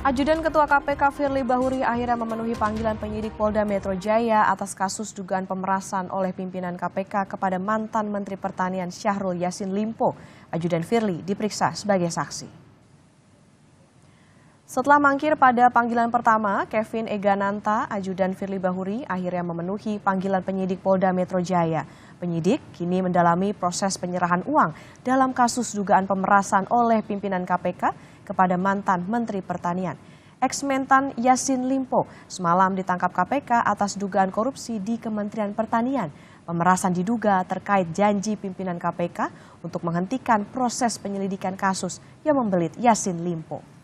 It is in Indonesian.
Ajudan Ketua KPK Firly Bahuri akhirnya memenuhi panggilan penyidik Polda Metro Jaya atas kasus dugaan pemerasan oleh pimpinan KPK kepada mantan Menteri Pertanian Syahrul Yasin Limpo. Ajudan Firly diperiksa sebagai saksi. Setelah mangkir pada panggilan pertama, Kevin Egananta, ajudan Firly Bahuri, akhirnya memenuhi panggilan penyidik Polda Metro Jaya. Penyidik kini mendalami proses penyerahan uang dalam kasus dugaan pemerasan oleh pimpinan KPK kepada mantan Menteri Pertanian. Eksmentan Yasin Limpo semalam ditangkap KPK atas dugaan korupsi di Kementerian Pertanian. Pemerasan diduga terkait janji pimpinan KPK untuk menghentikan proses penyelidikan kasus yang membelit Yasin Limpo.